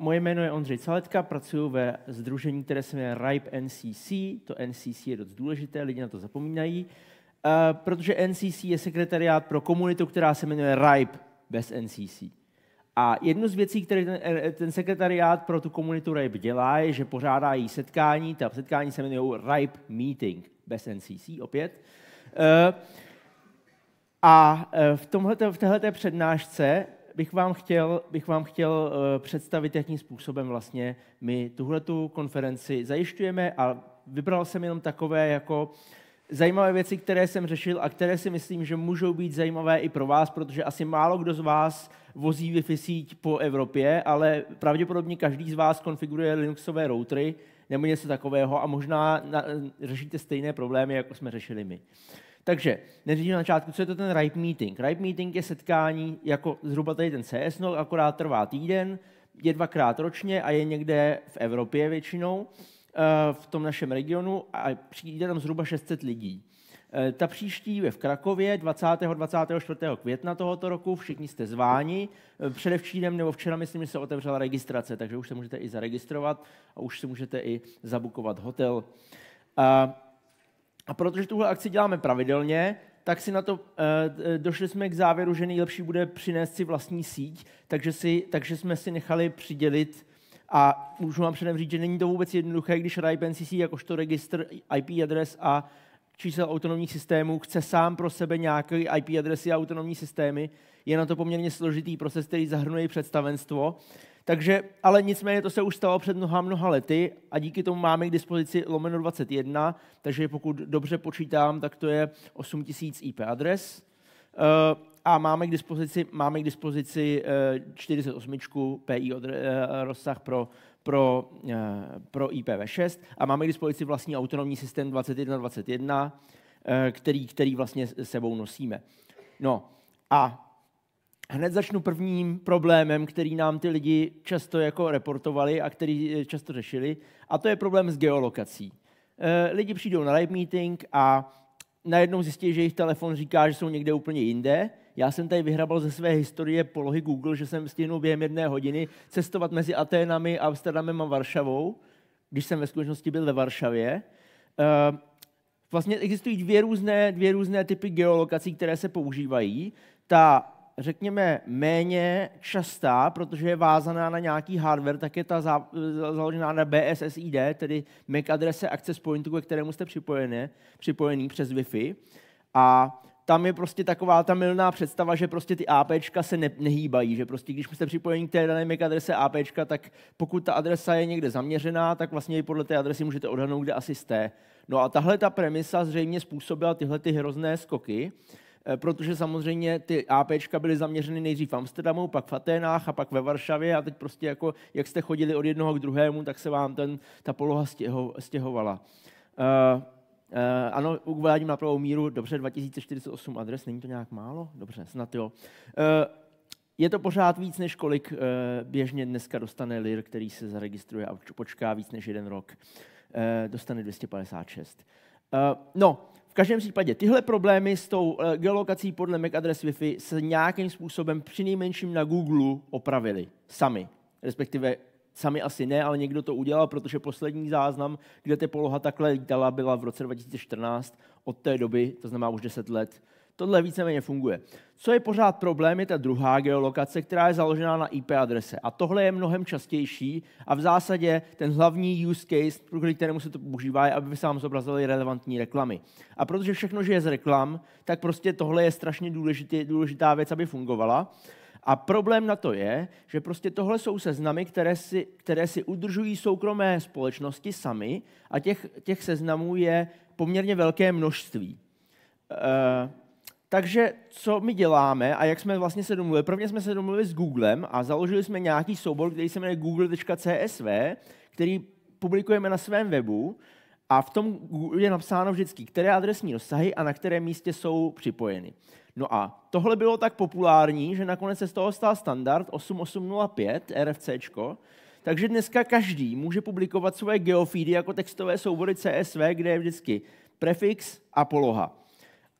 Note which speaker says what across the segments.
Speaker 1: moje jméno je Ondřej Caletka, pracuji ve združení, které se jmenuje RIPE NCC. To NCC je dost důležité, lidi na to zapomínají, eh, protože NCC je sekretariát pro komunitu, která se jmenuje RIPE bez NCC. A jednu z věcí, které ten, eh, ten sekretariát pro tu komunitu RIPE dělá, je, že pořádá jí setkání. Ta setkání se jmenuje RIPE Meeting, bez NCC opět. Eh, a v, tomhleto, v této přednášce bych vám chtěl, bych vám chtěl eh, představit, jakým způsobem vlastně my tuhle konferenci zajišťujeme a vybral jsem jenom takové jako zajímavé věci, které jsem řešil a které si myslím, že můžou být zajímavé i pro vás, protože asi málo kdo z vás vozí Wi-Fi síť po Evropě, ale pravděpodobně každý z vás konfiguruje Linuxové routery nebo něco takového a možná řešíte stejné problémy, jako jsme řešili my. Uh, takže neřídím na začátku, co je to ten RIPE meeting? RIPE meeting je setkání jako zhruba tady ten CS, no akorát trvá týden, je dvakrát ročně a je někde v Evropě většinou, eh, v tom našem regionu a přijde tam zhruba 600 lidí. Eh, ta příští je v Krakově 20. 24. května tohoto roku, všichni jste zváni. Eh, předevčírem nebo včera, myslím, že se otevřela registrace, takže už se můžete i zaregistrovat a už si můžete i zabukovat hotel. A protože tuhle akci děláme pravidelně, tak si na to eh, eh, došli jsme k závěru, že nejlepší bude přinést si vlastní síť, takže, si, takže jsme si nechali přidělit a můžu vám předem říct, že není to vůbec jednoduché, když RIPE jakožto registr IP adres a čísel autonomních systémů chce sám pro sebe nějaké IP adresy a autonomní systémy. Je na to poměrně složitý proces, který zahrnuje představenstvo. Takže, ale nicméně to se už stalo před mnoha, mnoha lety a díky tomu máme k dispozici lomeno 21, takže pokud dobře počítám, tak to je 8000 IP adres. Eh, a máme k dispozici, máme k dispozici 48 eh, PI eh, rozsah pro, pro, pro IPv6 a máme k dispozici vlastní autonomní systém 2121, který, který vlastně sebou nosíme. No a Hned začnu prvním problémem, který nám ty lidi často jako reportovali a který eh, často řešili, a to je problém s geolokací. Eh, lidi přijdou na live meeting a najednou zjistí, že jejich telefon říká, že jsou někde úplně jinde. Já jsem tady vyhrabal ze své historie polohy Google, že jsem stihnul během jedné hodiny cestovat mezi Aténami, Amsterdamem a Varšavou, když jsem ve skutečnosti byl ve Varšavě. Eh, vlastně existují dvě různé, dvě různé typy geolokací, které se používají. Ta řekněme, méně častá, protože je vázaná na nějaký hardware, tak je ta založená na BSSID, tedy MAC adrese access pointu, ke kterému jste připojený, připojený přes Wi-Fi. A tam je prostě taková ta milná představa, že prostě ty APčka se ne, nehýbají, že prostě když jste připojení k té dané MAC adrese APčka, tak pokud ta adresa je někde zaměřená, tak vlastně i podle té adresy můžete odhadnout, kde asi jste. No a tahle ta premisa zřejmě způsobila tyhle ty hrozné skoky, Eh, protože samozřejmě ty APčka byly zaměřeny nejdřív v Amsterdamu, pak v Aténách a pak ve Varšavě a teď prostě jako, jak jste chodili od jednoho k druhému, tak se vám ten, ta poloha stěho, stěhovala. Uh, Uh, ano, uvádím na pravou míru, dobře, 2048 adres, není to nějak málo? Dobře, snad jo. Uh, je to pořád víc, než kolik uh, běžně dneska dostane lir, který se zaregistruje a počká víc než jeden rok. Uh, dostane 256. Eh, no, v každém případě tyhle problémy s tou eh, geolokací podle MAC adres Wi-Fi se nějakým způsobem přinejmenším na Google opravili sami. Respektive sami asi ne, ale někdo to udělal, protože poslední záznam, kde ta poloha takhle dala, byla v roce 2014. Od té doby, to znamená už 10 let, Tohle víceméně funguje. Co je pořád problém, je ta druhá geolokace, která je založena na IP adrese. A tohle je mnohem častější a v zásadě ten hlavní use case, pro kterému se to používá, je, aby se vám zobrazovaly relevantní reklamy. A protože všechno, že je z reklam, tak prostě tohle je strašně důležitý, důležitá věc, aby fungovala. A problém na to je, že prostě tohle jsou seznamy, které si, které si udržují soukromé společnosti sami a těch, těch seznamů je poměrně velké množství. Uh, takže co my děláme a jak jsme vlastně se domluvili? Prvně jsme se domluvili s Googlem a založili jsme nějaký soubor, který se jmenuje google.csv, který publikujeme na svém webu a v tom je napsáno vždycky, které adresní rozsahy a na které místě jsou připojeny. No a tohle bylo tak populární, že nakonec se z toho stal standard 8805 RFCčko, takže dneska každý může publikovat svoje geofeedy jako textové soubory CSV, kde je vždycky prefix a poloha.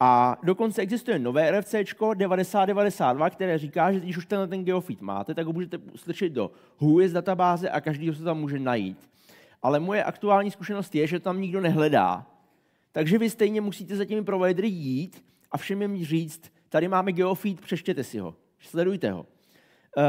Speaker 1: A dokonce existuje nové RFC 9092, které říká, že když už tenhle ten geofeed máte, tak ho můžete strčit do Whois databáze a každý se tam může najít. Ale moje aktuální zkušenost je, že tam nikdo nehledá. Takže vy stejně musíte za těmi providery jít a všem jim říct, tady máme geofeed, přeštěte si ho, sledujte ho. Eh,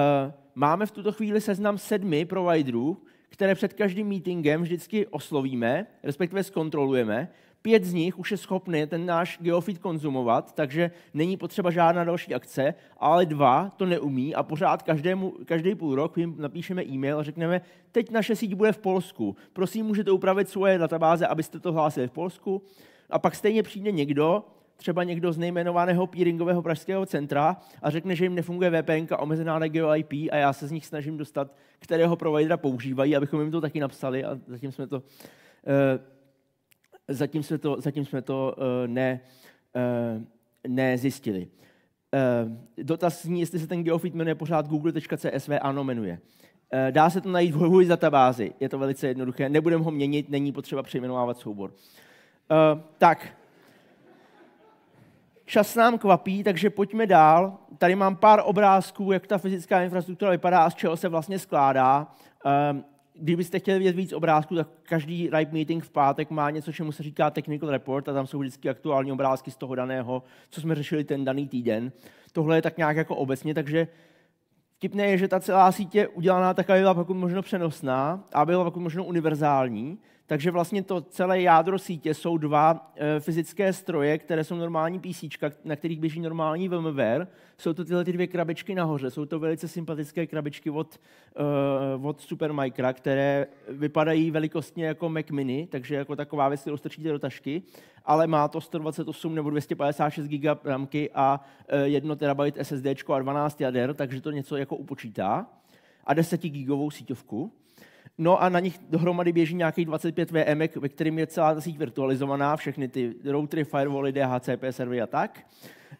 Speaker 1: máme v tuto chvíli seznam sedmi providerů, které před každým meetingem vždycky oslovíme, respektive zkontrolujeme Pět z nich už je schopný ten náš geofit konzumovat, takže není potřeba žádná další akce, ale dva to neumí a pořád každému, každý půl rok jim napíšeme e-mail a řekneme, teď naše síť bude v Polsku, prosím, můžete upravit svoje databáze, abyste to hlásili v Polsku. A pak stejně přijde někdo, třeba někdo z nejmenovaného peeringového pražského centra a řekne, že jim nefunguje VPN omezená na GeoIP a já se z nich snažím dostat, kterého providera používají, abychom jim to taky napsali a zatím jsme to... Uh, Zatím jsme to, zatím jsme to eh, ne, eh, nezjistili. Eh, dotaz zní, jestli se ten geofit jmenuje pořád google.csv, ano, jmenuje. Dá se to najít v Whois databázi, je to velice jednoduché, nebudeme ho měnit, není potřeba přejmenovávat soubor. Tak, čas nám kvapí, takže pojďme dál. Tady mám pár obrázků, jak ta fyzická infrastruktura vypadá a z čeho se vlastně skládá kdybyste chtěli vidět víc obrázků, tak každý RIPE meeting v pátek má něco, čemu se říká technical report a tam jsou vždycky aktuální obrázky z toho daného, co jsme řešili ten daný týden. Tohle je tak nějak jako obecně, takže vtipné je, že ta celá sítě je udělaná tak, aby byla pokud možno přenosná a byla pokud možno univerzální, takže vlastně to celé jádro sítě jsou dva e, fyzické stroje, které jsou normální PC, na kterých běží normální VMware. Jsou to tyhle ty dvě krabičky nahoře. Jsou to velice sympatické krabičky od, e, od Supermicra, které vypadají velikostně jako Mac Mini, takže jako taková věc, kterou strčíte do tašky, ale má to 128 nebo 256 GB ramky a 1 TB SSD a 12 jader, takže to něco jako upočítá. A 10 gigovou síťovku. No a na nich dohromady běží nějakých 25 VM, ve kterým je celá ta síť virtualizovaná, všechny ty routery, firewally, DHCP servery a tak.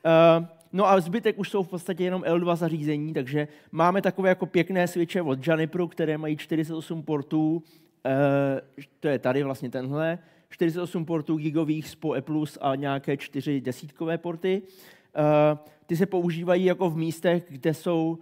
Speaker 1: Ehm, no a zbytek už jsou v podstatě jenom L2 zařízení, takže máme takové jako pěkné switche od Janipru, které mají 48 portů, ehm, to je tady vlastně tenhle, 48 portů gigových z po e Plus a nějaké čtyři desítkové porty. Ehm, ty se používají jako v místech, kde jsou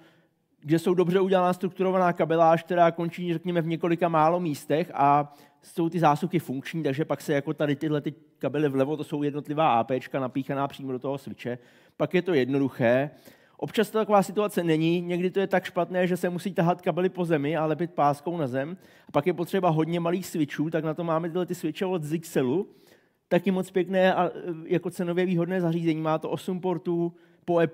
Speaker 1: kde jsou dobře udělaná strukturovaná kabeláž, která končí, řekněme, v několika málo místech a jsou ty zásuvky funkční, takže pak se jako tady tyhle ty kabely vlevo, to jsou jednotlivá AP napíchaná přímo do toho switche. Pak je to jednoduché. Občas to taková situace není, někdy to je tak špatné, že se musí tahat kabely po zemi a lepit páskou na zem. A pak je potřeba hodně malých switchů, tak na to máme tyhle ty switche od Zixelu. Taky moc pěkné a e, jako cenově výhodné zařízení. Má to 8 portů po E+,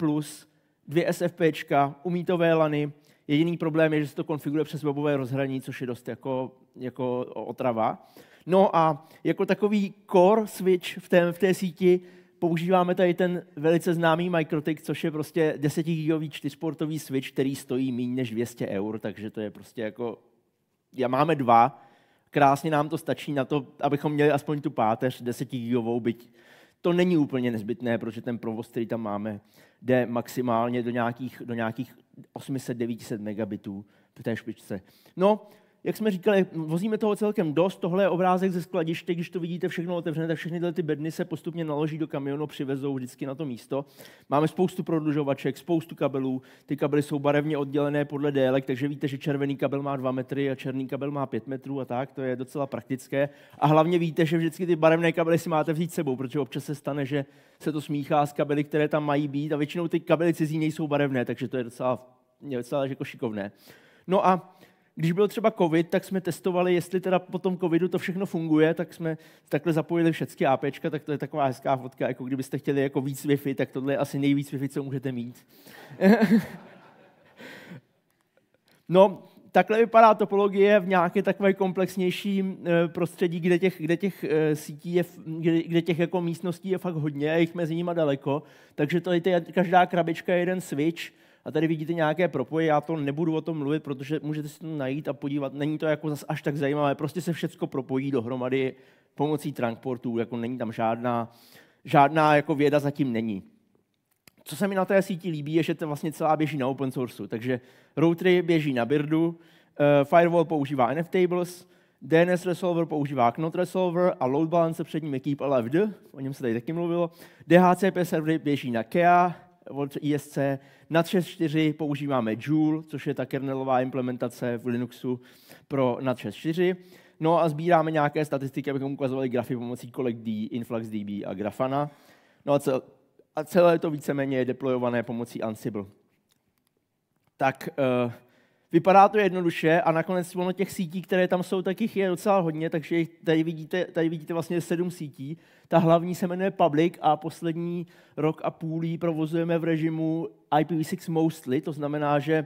Speaker 1: dvě SFPčka, umítové lany. Jediný problém je, že se to konfiguruje přes webové rozhraní, což je dost jako, jako otrava. No a jako takový core switch v té, v té síti používáme tady ten velice známý Microtik, což je prostě 10-gigový čtyřportový switch, který stojí méně než 200 eur, takže to je prostě jako... Já máme dva, krásně nám to stačí na to, abychom měli aspoň tu páteř 10 gigovou, byť to není úplně nezbytné, protože ten provoz, který tam máme, jde maximálně do nějakých, do nějakých 800-900 megabitů v té špičce. No, jak jsme říkali, vozíme toho celkem dost. Tohle je obrázek ze skladiště, když to vidíte všechno otevřené, tak všechny tyhle ty bedny se postupně naloží do kamionu, přivezou vždycky na to místo. Máme spoustu prodlužovaček, spoustu kabelů. Ty kabely jsou barevně oddělené podle délek, takže víte, že červený kabel má 2 metry a černý kabel má 5 metrů a tak, to je docela praktické. A hlavně víte, že vždycky ty barevné kabely si máte vzít sebou, protože občas se stane, že se to smíchá s kabely, které tam mají být a většinou ty kabely cizí nejsou barevné, takže to je docela, je docela jako šikovné. No a když byl třeba covid, tak jsme testovali, jestli teda po tom covidu to všechno funguje, tak jsme takhle zapojili všechny APčka, tak to je taková hezká fotka, jako kdybyste chtěli jako víc Wi-Fi, tak tohle je asi nejvíc Wi-Fi, co můžete mít. no, takhle vypadá topologie v nějaké takové komplexnější eh, prostředí, kde těch, kde těch eh, sítí je, kde, těch jako místností je fakt hodně, a jich mezi nimi daleko, takže tady je každá krabička je jeden switch, a tady vidíte nějaké propoje, já to nebudu o tom mluvit, protože můžete si to najít a podívat. Není to jako zas až tak zajímavé, prostě se všechno propojí dohromady pomocí transportů, jako není tam žádná, žádná jako věda zatím není. Co se mi na té síti líbí, je, že to vlastně celá běží na open source. takže routery běží na Birdu, eh, Firewall používá NFTables, DNS Resolver používá Knot Resolver a Load Balancer před ním je Keep LFD, o něm se tady taky mluvilo. DHCP servery běží na KEA, od ISC. Na 6.4 používáme Joule, což je ta kernelová implementace v Linuxu pro na 6.4. No a sbíráme nějaké statistiky, abychom ukazovali grafy pomocí CollectD, InfluxDB a Grafana. No a, cel, a celé to víceméně je deployované pomocí Ansible. Tak uh, Vypadá to jednoduše a nakonec ono těch sítí, které tam jsou, tak jich je docela hodně, takže tady vidíte, tady vidíte vlastně sedm sítí. Ta hlavní se jmenuje Public a poslední rok a půl ji provozujeme v režimu IPv6 mostly, to znamená, že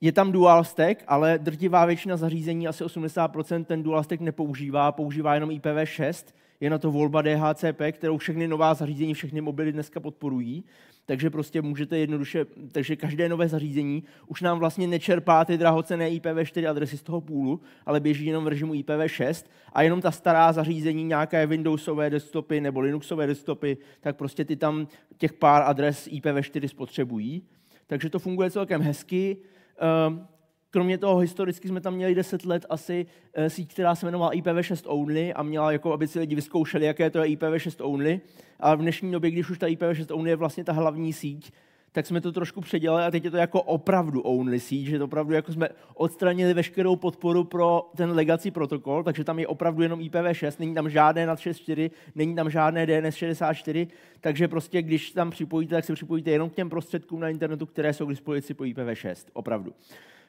Speaker 1: je tam dual stack, ale drtivá většina zařízení, asi 80%, ten dual stack nepoužívá, používá jenom IPv6, je na to volba DHCP, kterou všechny nová zařízení, všechny mobily dneska podporují. Takže prostě můžete jednoduše, takže každé nové zařízení už nám vlastně nečerpá ty drahocené IPv4 adresy z toho půlu, ale běží jenom v režimu IPv6 a jenom ta stará zařízení, nějaké Windowsové desktopy nebo Linuxové desktopy, tak prostě ty tam těch pár adres IPv4 spotřebují. Takže to funguje celkem hezky. Ehm, Kromě toho historicky jsme tam měli 10 let asi eh, síť, která se jmenovala IPv6 Only a měla, jako, aby si lidi vyzkoušeli, jaké to je IPv6 Only. A v dnešní době, když už ta IPv6 Only je vlastně ta hlavní síť, tak jsme to trošku předělali a teď je to jako opravdu only síť, že to opravdu jako jsme odstranili veškerou podporu pro ten legacy protokol, takže tam je opravdu jenom IPv6, není tam žádné nad 64, není tam žádné DNS 64, takže prostě když tam připojíte, tak se připojíte jenom k těm prostředkům na internetu, které jsou k dispozici po IPv6, opravdu.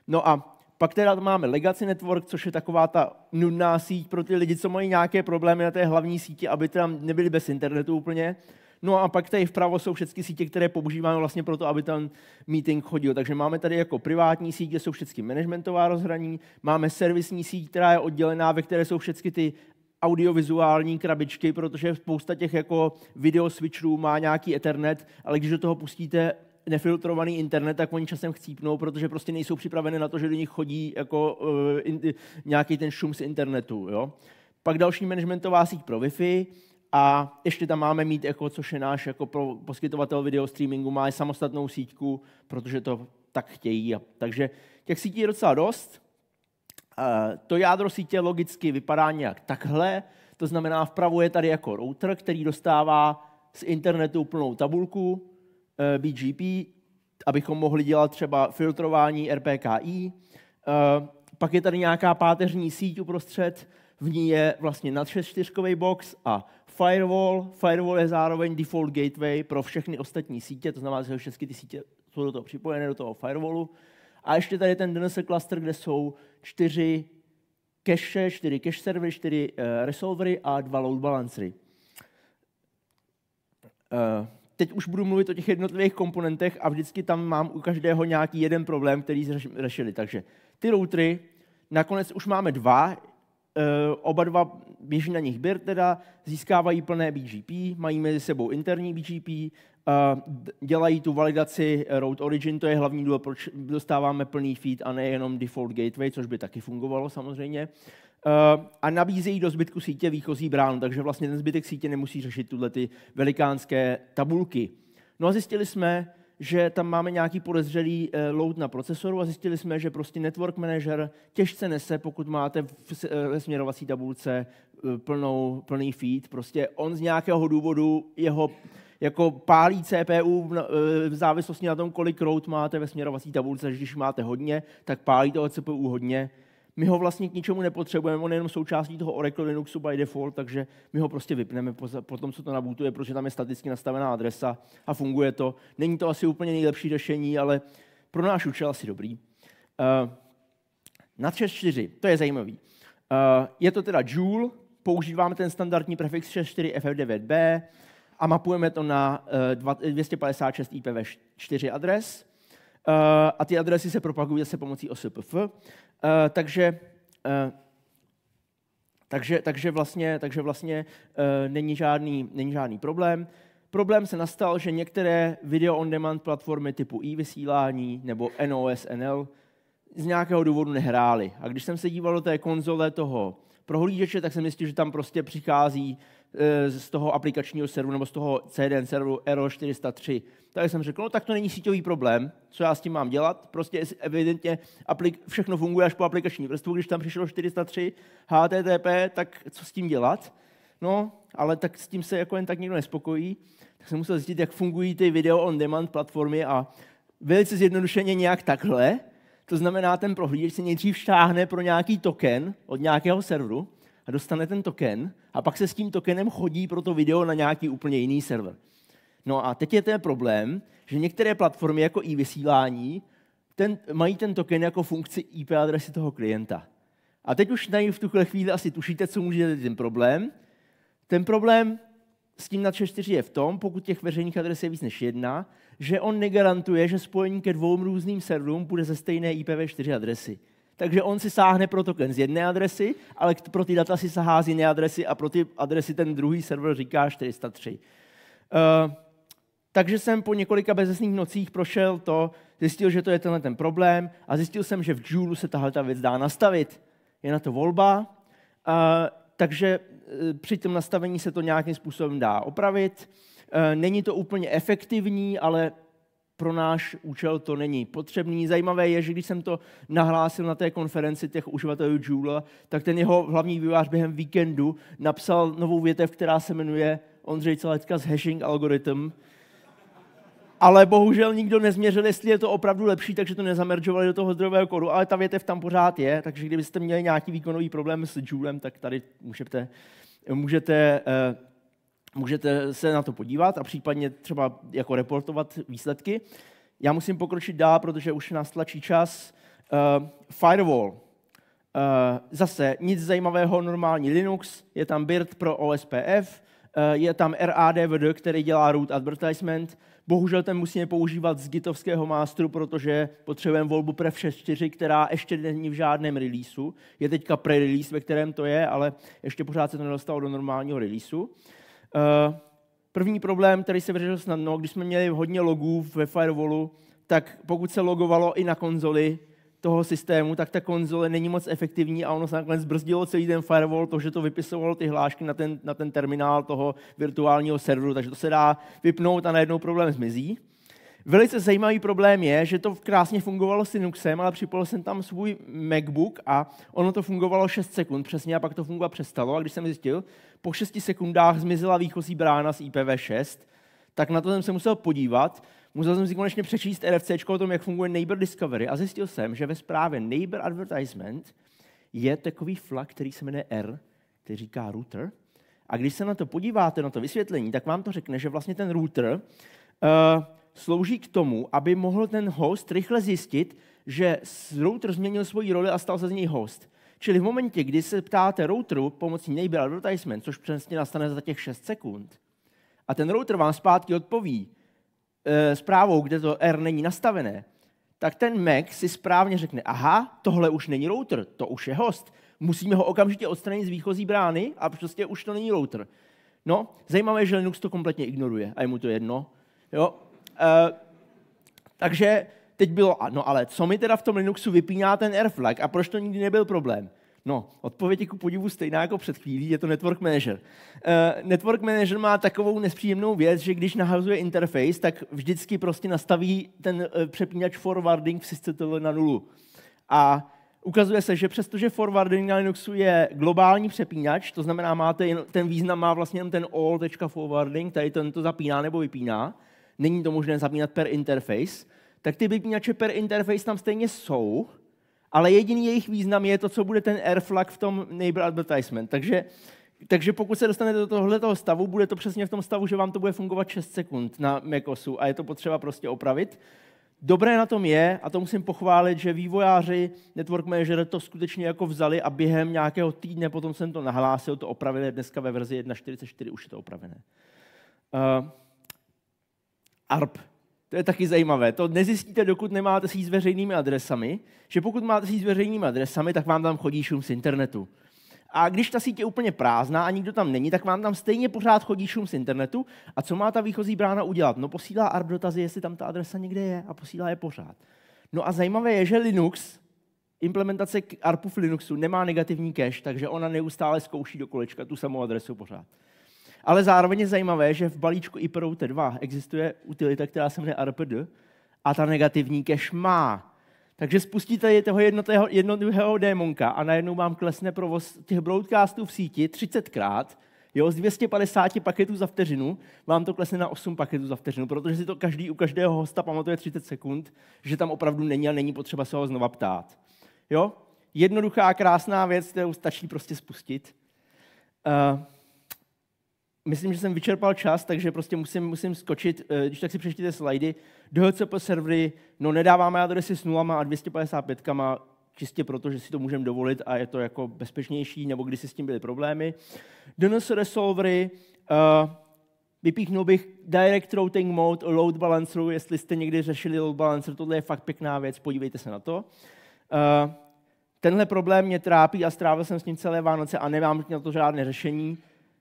Speaker 1: No a pak teda máme Legacy Network, což je taková ta nudná síť pro ty lidi, co mají nějaké problémy na té hlavní síti, aby tam nebyli bez internetu úplně. No a pak tady vpravo jsou všechny sítě, které používáme vlastně pro to, aby ten meeting chodil. Takže máme tady jako privátní síť, kde jsou všechny managementová rozhraní, máme servisní síť, která je oddělená, ve které jsou všechny ty audiovizuální krabičky, protože spousta těch jako video switchů má nějaký Ethernet, ale když do toho pustíte nefiltrovaný internet, tak oni časem chcípnou, protože prostě nejsou připraveny na to, že do nich chodí jako uh, in, nějaký ten šum z internetu. Jo? Pak další managementová síť pro Wi-Fi, a ještě tam máme mít, jako, což je náš jako pro poskytovatel video streamingu, má samostatnou síťku, protože to tak chtějí. Takže těch sítí je docela dost. Eh, to jádro sítě logicky vypadá nějak takhle. To znamená, vpravo je tady jako router, který dostává z internetu plnou tabulku, Eh, BGP, abychom mohli dělat třeba filtrování RPKI. Eh, pak je tady nějaká páteřní síť uprostřed, v ní je vlastně 64 box a firewall. Firewall je zároveň default gateway pro všechny ostatní sítě, to znamená, že všechny ty sítě jsou do toho připojené, do toho firewallu. A ještě tady ten DNS cluster, kde jsou čtyři cache, čtyři cache servery, čtyři uh, resolvery a dva load balancery. Uh, teď už budu mluvit o těch jednotlivých komponentech a vždycky tam mám u každého nějaký jeden problém, který řešili. Takže ty routery, nakonec už máme dva, eh, oba dva běží na nich BIR, teda získávají plné BGP, mají mezi sebou interní BGP, eh, dělají tu validaci Route Origin, to je hlavní důvod, proč dostáváme plný feed a nejenom default gateway, což by taky fungovalo samozřejmě. Eh, a nabízejí do zbytku sítě výchozí bránu, takže vlastně ten zbytek sítě nemusí řešit tuhle ty velikánské tabulky. No a zjistili jsme, že tam máme nějaký podezřelý eh, load na procesoru a zjistili jsme, že prostě network manager těžce nese, pokud máte eh, ve směrovací tabulce plnou, plný feed. Prostě on z nějakého důvodu jeho jako pálí CPU v závislosti na tom, kolik rout máte ve směrovací tabulce. Když máte hodně, tak pálí toho CPU hodně my ho vlastně k ničemu nepotřebujeme, on je jenom součástí toho Oracle Linuxu by default, takže my ho prostě vypneme po tom, co to nabootuje, protože tam je staticky nastavená adresa a funguje to. Není to asi úplně nejlepší řešení, ale pro náš účel asi dobrý. Uh, na 6.4, to je zajímavý. Uh, je to teda Joule, používáme ten standardní prefix 6.4 FF9B a mapujeme to na uh, 256 IPv4 adres. Eh, a ty adresy se propagují zase pomocí OSPF. Eh, takže eh, takže, takže vlastně, takže vlastně uh, není, žádný, není žádný problém. Problém se nastal, že některé video on demand platformy typu e-vysílání nebo NOSNL z nějakého důvodu nehrály. A když jsem se díval do té konzole toho prohlížeče, tak jsem zjistil, že tam prostě přichází Eh, z toho aplikačního serveru nebo z toho CDN serveru Error 403. Tak jsem řekl, no tak to není síťový problém, co já s tím mám dělat. Prostě evidentně aplik- všechno funguje až po aplikační vrstvu, když tam přišlo 403 HTTP, tak co s tím dělat? No, ale tak s tím se jako jen tak někdo nespokojí. Tak jsem musel zjistit, jak fungují ty video on demand platformy a velice zjednodušeně nějak takhle. To znamená, ten prohlížeč se nejdřív šáhne pro nějaký token od nějakého serveru, a dostane ten token a pak se s tím tokenem chodí pro to video na nějaký úplně jiný server. No a teď je ten problém, že některé platformy jako i vysílání ten, mají ten token jako funkci IP adresy toho klienta. A teď už tady v tuhle chvíli asi tušíte, co může být ten problém. Ten problém s tím na 4 je v tom, pokud těch veřejných adres je víc než jedna, že on negarantuje, že spojení ke dvou různým serverům bude ze stejné IPv4 adresy. Takže on si sáhne pro token z jedné adresy, ale pro ty data si sahá z jiné adresy a pro ty adresy ten druhý server říká 403. Uh, eh, takže jsem po několika bezesných nocích prošel to, zjistil, že to je tenhle ten problém a zjistil jsem, že v Joule se tahle ta věc dá nastavit. Je na to volba, uh, takže eh, při tom nastavení se to nějakým způsobem dá opravit. Není to úplně efektivní, ale pro náš účel to není potřebný. Zajímavé je, že když jsem to nahlásil na té konferenci těch uživatelů Joule, tak ten jeho hlavní vývář během víkendu napsal novou větev, která se jmenuje Ondřej Celetka z Hashing Algorithm. Ale bohužel nikdo nezměřil, jestli je to opravdu lepší, takže to nezamerčovali do toho zdrojového kodu, ale ta větev tam pořád je, takže kdybyste měli nějaký výkonový problém s Joulem, tak tady můžete, můžete eh, Můžete se na to podívat a případně třeba jako reportovat výsledky. Já musím pokročit dál, protože už nás tlačí čas. Uh, firewall. Uh, zase nic zajímavého, normální Linux, je tam BIRD pro OSPF, uh, eh, je tam RADVD, který dělá root advertisement. Bohužel ten musíme používat z gitovského mástru, protože potřebujeme volbu Prev 6.4, která ještě není v žádném releaseu. Je teďka pre-release, ve kterém to je, ale ještě pořád se to nedostalo do normálního releaseu. Eh, první problém, který se vyřešil snadno, když jsme měli hodně logů ve firewallu, tak pokud se logovalo i na konzoli toho systému, tak ta konzole není moc efektivní a ono se nakonec zbrzdilo celý ten firewall, to, že to vypisovalo ty hlášky na ten, na ten terminál toho virtuálního serveru, takže to se dá vypnout a najednou problém zmizí. Velice zajímavý problém je, že to krásně fungovalo s Linuxem, ale připojil jsem tam svůj MacBook a ono to fungovalo 6 sekund přesně a pak to fungovat přestalo. A když jsem zjistil, po 6 sekundách zmizela výchozí brána z IPv6, tak na to jsem se musel podívat. Musel jsem si konečně přečíst RFC o tom, jak funguje Neighbor Discovery a zjistil jsem, že ve zprávě Neighbor Advertisement je takový flag, který se jmenuje R, který říká router. A když se na to podíváte, na to vysvětlení, tak vám to řekne, že vlastně ten router uh, slouží k tomu, aby mohl ten host rychle zjistit, že router změnil svoji roli a stal se z něj host. Čili v momentě, kdy se ptáte routeru pomocí neighbor advertisement, což přesně nastane za těch 6 sekund, a ten router vám zpátky odpoví e, zprávou, kde to R není nastavené, tak ten Mac si správně řekne, aha, tohle už není router, to už je host. Musíme ho okamžitě odstranit z výchozí brány a prostě už to není router. No, zajímavé je, že Linux to kompletně ignoruje a je mu to jedno. Jo? Eh, takže teď bylo, no ale co mi teda v tom Linuxu vypíná ten Airflag a proč to nikdy nebyl problém? No, odpověď je ku podivu stejná jako před chvílí, je to Network Manager. Uh, network Manager má takovou nespříjemnou věc, že když nahazuje interface, tak vždycky prostě nastaví ten uh, přepínač forwarding v systému na nulu. A ukazuje se, že přestože forwarding na Linuxu je globální přepínač, to znamená, máte jen, ten význam má vlastně jen ten all.forwarding, tady ten to zapíná nebo vypíná, není to možné zapínat per interface, tak ty vypínače per interface tam stejně jsou, ale jediný jejich význam je to, co bude ten airflag v tom neighbor advertisement. Takže, takže pokud se dostanete do tohoto stavu, bude to přesně v tom stavu, že vám to bude fungovat 6 sekund na macOSu a je to potřeba prostě opravit. Dobré na tom je, a to musím pochválit, že vývojáři Network Manager to skutečně jako vzali a během nějakého týdne potom jsem to nahlásil, to opravili dneska ve verzi 1.44 už je to opravené. Uh, ARP. To je taky zajímavé. To nezjistíte, dokud nemáte síť s veřejnými adresami, že pokud máte síť s veřejnými adresami, tak vám tam chodí šum z internetu. A když ta síť je úplně prázdná a nikdo tam není, tak vám tam stejně pořád chodí šum z internetu. A co má ta výchozí brána udělat? No posílá ARP dotazy, jestli tam ta adresa někde je a posílá je pořád. No a zajímavé je, že Linux, implementace ARPu v Linuxu nemá negativní cache, takže ona neustále zkouší do kolečka tu samou adresu pořád. Ale zároveň je zajímavé, že v balíčku i pro UT2 existuje utilita, která se jmenuje RPD a ta negativní cache má. Takže spustíte toho jednotého, jednoduchého démonka a najednou vám klesne provoz těch broadcastů v síti 30krát, jo, z 250 paketů za vteřinu vám to klesne na 8 paketů za vteřinu, protože si to každý u každého hosta pamatuje 30 sekund, že tam opravdu není a není potřeba se ho znova ptát. Jo? Jednoduchá, krásná věc, kterou stačí prostě spustit. Uh, myslím, že jsem vyčerpal čas, takže prostě musím, musím skočit, eh, když tak si přečtěte slidy. DHCP servery, no nedáváme adresy s nulama a 255 kama, čistě proto, že si to můžeme dovolit a je to jako bezpečnější, nebo když si s tím byly problémy. DNS resolvery, uh, vypíchnul bych direct routing mode load balanceru, jestli jste někdy řešili load balancer, tohle je fakt pěkná věc, podívejte se na to. Uh, tenhle problém mě trápí a strávil jsem s ním celé Vánoce a nemám na to žádné řešení.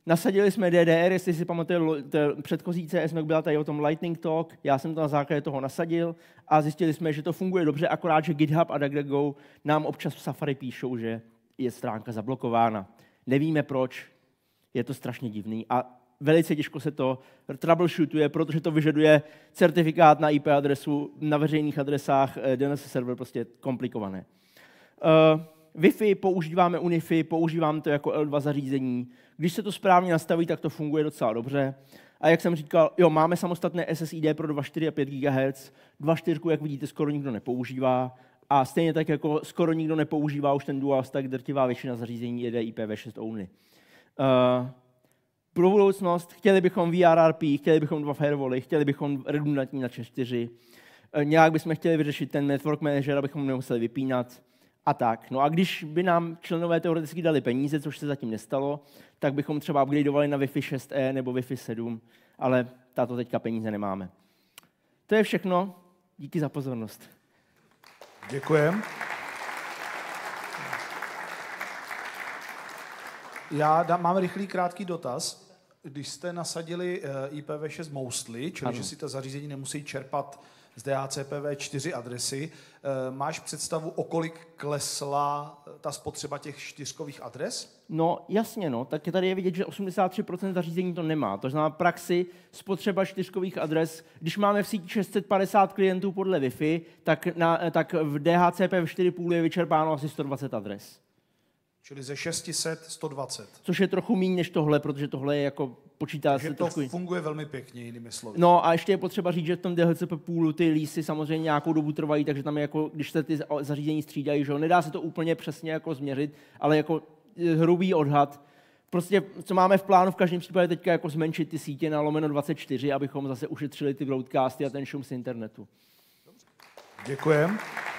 Speaker 1: Nasadili jsme DDR, jestli si pamatujete, předchozí CS byla tady o tom Lightning Talk, já jsem to na základě toho nasadil a zjistili jsme, že to funguje dobře, akorát, že GitHub a DuckDuckGo nám občas v Safari píšou, že je stránka zablokována. Nevíme proč, je to strašně divný a velice těžko se to troubleshootuje, protože to vyžaduje certifikát na IP adresu na veřejných adresách eh, DNS server, prostě komplikované. Uh, Wi-Fi používáme Unifi, používám to jako L2 zařízení. Když se to správně nastaví, tak to funguje docela dobře. A jak jsem říkal, jo, máme samostatné SSID pro 2,4 a 5 GHz. 2,4, jak vidíte, skoro nikdo nepoužívá. A stejně tak, jako skoro nikdo nepoužívá už ten dual stack, drtivá většina zařízení jede IPv6 only. Uh, pro budoucnost chtěli bychom VRRP, chtěli bychom dva firewally, chtěli bychom redundantní na 4. Uh, nějak bychom chtěli vyřešit ten network manager, abychom nemuseli vypínat a tak. No a když by nám členové teoreticky dali peníze, což se zatím nestalo, tak bychom třeba upgradeovali na Wi-Fi 6E nebo Wi-Fi 7, ale tato teďka peníze nemáme. To je všechno. Díky za pozornost. Děkujem. Já dám, mám rychlý krátký dotaz. Když jste nasadili eh, IPv6 mostly, čili ano. že si ta zařízení nemusí čerpat z DHCPV čtyři adresy. Eh, máš představu, o kolik klesla eh, ta spotřeba těch čtyřkových adres? No jasně, no. tak tady je vidět, že 83% zařízení to nemá. To znamená praxi spotřeba čtyřkových adres. Když máme v síti 650 klientů podle Wi-Fi, tak, na, eh, tak v DHCP v 4,5 je vyčerpáno asi 120 adres. Čili ze 600 120. Což je trochu méně než tohle, protože tohle je jako počítá Takže se to trošku... funguje velmi pěkně, jinými slovy. No a ještě je potřeba říct, že v tom DHCP půlu ty lísy samozřejmě nějakou dobu trvají, takže tam je jako, když se ty zařízení střídají, že jo, nedá se to úplně přesně jako změřit, ale jako e, hrubý odhad, prostě, co máme v plánu v každém případě teďka jako zmenšit ty sítě na lomeno 24, abychom zase ušetřili ty broadcasty a ten šum z internetu. Děkujem.